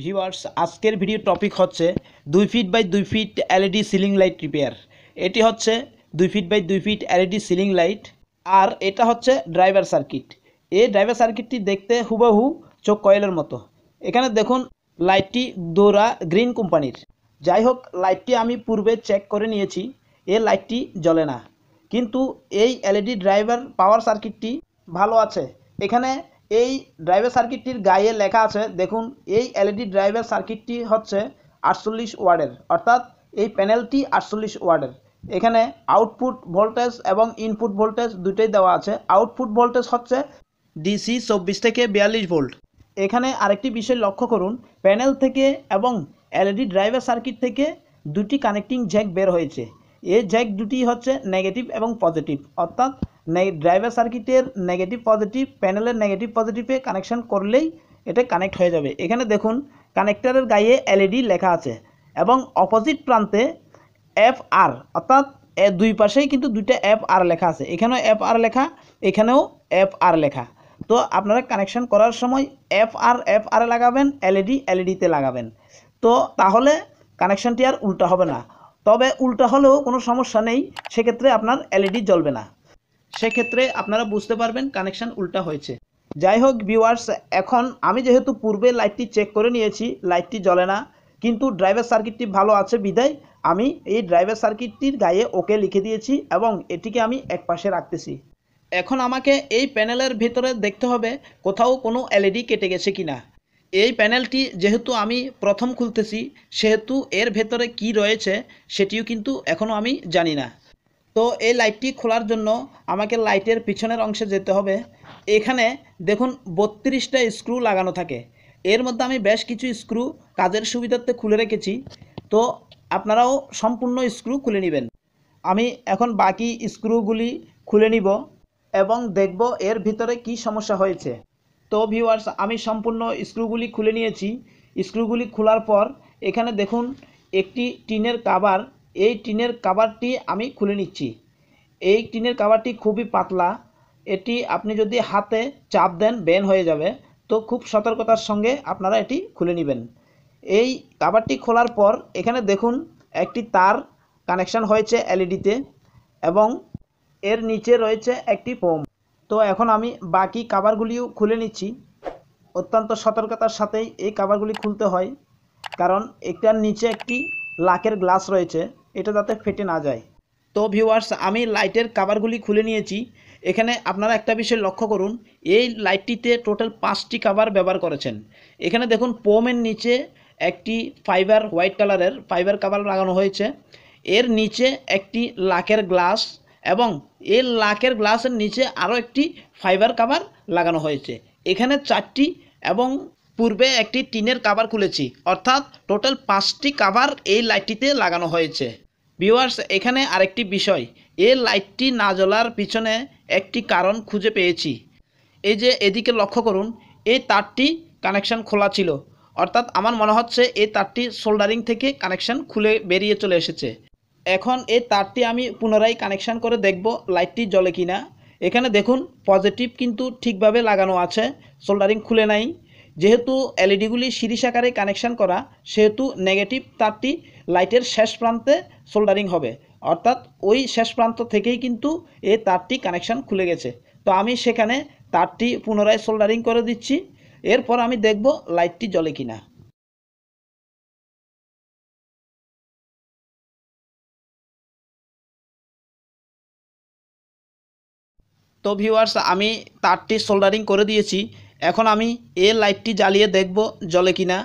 viewers আজকের video topic হচ্ছে দুই ফিট বাই দুই feet LED ceiling light repair এটি হচ্ছে দুই ফিট বাই দুই ফিট এলইডি সিলিং লাইট আর এটা হচ্ছে ড্রাইভার সার্কিট এই ড্রাইভার সার্কিটটি দেখতে হুবহু চোখ কয়েলের মতো এখানে দেখুন লাইটটি দোরা গ্রিন কোম্পানির যাই হোক লাইটটি আমি পূর্বে চেক করে নিয়েছি এ লাইটটি জ্বলে না কিন্তু এই এলইডি ড্রাইভার পাওয়ার সার্কিটটি ভালো আছে এখানে এই ড্রাইভার সার্কিটটির গায়ে লেখা আছে দেখুন এই এলইডি ড্রাইভার সার্কিটটি হচ্ছে আটচল্লিশ ওয়ার্ডের অর্থাৎ এই প্যানেলটি আটচল্লিশ ওয়ার্ডের এখানে আউটপুট ভোল্টেজ এবং ইনপুট ভোল্টেজ দুটোই দেওয়া আছে আউটপুট ভোল্টেজ হচ্ছে ডিসি চব্বিশ থেকে বিয়াল্লিশ ভোল্ট এখানে আরেকটি বিষয় লক্ষ্য করুন প্যানেল থেকে এবং এলইডি ড্রাইভার সার্কিট থেকে দুটি কানেক্টিং জ্যাক বের হয়েছে এই জ্যাক দুটি হচ্ছে নেগেটিভ এবং পজিটিভ অর্থাৎ ড্রাইভার সার্কিটের নেগেটিভ পজিটিভ প্যানেলের নেগেটিভ পজিটিভে কানেকশন করলেই এটা কানেক্ট হয়ে যাবে এখানে দেখুন কানেক্টারের গায়ে এলইডি e লেখা আছে এবং অপোজিট প্রান্তে এফ আর অর্থাৎ দুই পাশেই কিন্তু দুইটা এফ আর লেখা আছে এখানেও এফ আর লেখা এখানেও এফ আর লেখা তো আপনারা কানেকশন করার সময় এফ আর এফ আর লাগাবেন এলইডি এলইডিতে e e লাগাবেন তো তাহলে কানেকশনটি আর উল্টা হবে না তবে উল্টা হলেও কোনো সমস্যা নেই সেক্ষেত্রে আপনার এলইডি জ্বলবে না সেক্ষেত্রে আপনারা বুঝতে পারবেন কানেকশান উল্টা হয়েছে যাই হোক ভিউয়ার্স এখন আমি যেহেতু পূর্বে লাইটটি চেক করে নিয়েছি লাইটটি জ্বলে না কিন্তু ড্রাইভার সার্কিটটি ভালো আছে বিদায় আমি এই ড্রাইভার সার্কিটটির গায়ে ওকে লিখে দিয়েছি এবং এটিকে আমি এক পাশে রাখতেছি এখন আমাকে এই প্যানেলের ভিতরে দেখতে হবে কোথাও কোনো এলইডি e কেটে গেছে কিনা এই প্যানেলটি যেহেতু আমি প্রথম খুলতেছি সেহেতু এর ভেতরে কি রয়েছে সেটিও কিন্তু এখনও আমি জানি না তো এই লাইটটি খোলার জন্য আমাকে লাইটের পিছনের অংশে যেতে হবে এখানে দেখুন বত্রিশটা স্ক্রু লাগানো থাকে এর মধ্যে আমি বেশ কিছু স্ক্রু কাজের সুবিধার্থে খুলে রেখেছি তো আপনারাও সম্পূর্ণ স্ক্রু খুলে নেবেন আমি এখন বাকি স্ক্রুগুলি খুলে নিব এবং দেখব এর ভিতরে কি সমস্যা হয়েছে তো ভিউয়ার্স আমি সম্পূর্ণ স্ক্রুগুলি খুলে নিয়েছি স্ক্রুগুলি খোলার পর এখানে দেখুন একটি টিনের কাবার এই টিনের কাভারটি আমি খুলে নিচ্ছি এই টিনের কাভারটি খুবই পাতলা এটি আপনি যদি হাতে চাপ দেন বেন হয়ে যাবে তো খুব সতর্কতার সঙ্গে আপনারা এটি খুলে নেবেন এই কাভারটি খোলার পর এখানে দেখুন একটি তার কানেকশন হয়েছে এলইডিতে e এবং এর নিচে রয়েছে একটি ফোম তো এখন আমি বাকি কাভারগুলিও খুলে নিচ্ছি অত্যন্ত সতর্কতার সাথেই এই কাভারগুলি খুলতে হয় কারণ একটার নিচে একটি লাকের গ্লাস রয়েছে এটা যাতে ফেটে না যায় তো ভিউয়ার্স আমি লাইটের কাভারগুলি খুলে নিয়েছি এখানে আপনারা একটা বিষয় লক্ষ্য করুন এই লাইটটিতে টোটাল পাঁচটি কাভার ব্যবহার করেছেন এখানে দেখুন পোমের নিচে একটি ফাইবার হোয়াইট কালারের ফাইবার কাভার লাগানো হয়েছে এর নিচে একটি লাকের গ্লাস এবং এর লাকের গ্লাসের নিচে আরও একটি ফাইবার কাভার লাগানো হয়েছে এখানে চারটি এবং পূর্বে একটি টিনের কাভার খুলেছি অর্থাৎ টোটাল পাঁচটি কাভার এই লাইটটিতে লাগানো হয়েছে ভিউয়ার্স এখানে আরেকটি বিষয় এ লাইটটি না জ্বলার পিছনে একটি কারণ খুঁজে পেয়েছি এই যে এদিকে লক্ষ্য করুন এই তারটি কানেকশান খোলা ছিল অর্থাৎ আমার মনে হচ্ছে এই তারটি সোল্ডারিং থেকে কানেকশান খুলে বেরিয়ে চলে এসেছে এখন এই তারটি আমি পুনরায় কানেকশান করে দেখব লাইটটি জ্বলে কিনা এখানে দেখুন পজিটিভ কিন্তু ঠিকভাবে লাগানো আছে সোল্ডারিং খুলে নাই যেহেতু এলইডিগুলি সিরিজ আকারে কানেকশান করা সেহেতু নেগেটিভ তারটি লাইটের শেষ প্রান্তে সোল্ডারিং হবে অর্থাৎ ওই শেষ প্রান্ত থেকেই কিন্তু এই তারটি কানেকশান খুলে গেছে তো আমি সেখানে তারটি পুনরায় সোল্ডারিং করে দিচ্ছি এরপর আমি দেখব লাইটটি জ্বলে কিনা তো ভিউয়ার্স আমি তারটি সোল্ডারিং করে দিয়েছি এখন আমি এ লাইটটি জ্বালিয়ে দেখব জলে কিনা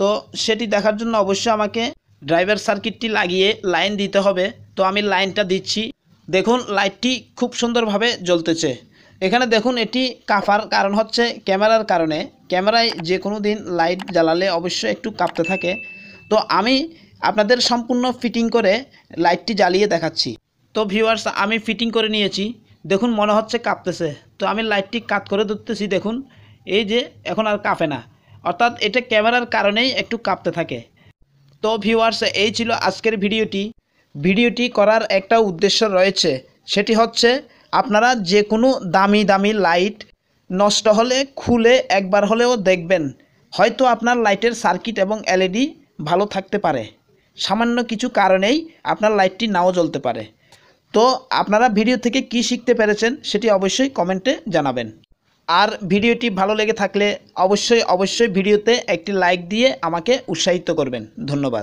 তো সেটি দেখার জন্য অবশ্যই আমাকে ড্রাইভার সার্কিটটি লাগিয়ে লাইন দিতে হবে তো আমি লাইনটা দিচ্ছি দেখুন লাইটটি খুব সুন্দরভাবে জ্বলতেছে এখানে দেখুন এটি কাঁপার কারণ হচ্ছে ক্যামেরার কারণে ক্যামেরায় যে কোনো দিন লাইট জ্বালালে অবশ্যই একটু কাঁপতে থাকে তো আমি আপনাদের সম্পূর্ণ ফিটিং করে লাইটটি জ্বালিয়ে দেখাচ্ছি তো ভিউয়ার্স আমি ফিটিং করে নিয়েছি দেখুন মনে হচ্ছে কাঁপতেছে তো আমি লাইটটি কাত করে ধরতেছি দেখুন এই যে এখন আর কাঁপে না অর্থাৎ এটা ক্যামেরার কারণেই একটু কাঁপতে থাকে তো ভিউয়ার্স এই ছিল আজকের ভিডিওটি ভিডিওটি করার একটা উদ্দেশ্য রয়েছে সেটি হচ্ছে আপনারা যে কোনো দামি দামি লাইট নষ্ট হলে খুলে একবার হলেও দেখবেন হয়তো আপনার লাইটের সার্কিট এবং এলইডি e ভালো থাকতে পারে সামান্য কিছু কারণেই আপনার লাইটটি নাও জ্বলতে পারে তো আপনারা ভিডিও থেকে কি শিখতে পেরেছেন সেটি অবশ্যই কমেন্টে জানাবেন আর ভিডিওটি ভালো লেগে থাকলে অবশ্যই অবশ্যই ভিডিওতে একটি লাইক দিয়ে আমাকে উৎসাহিত করবেন ধন্যবাদ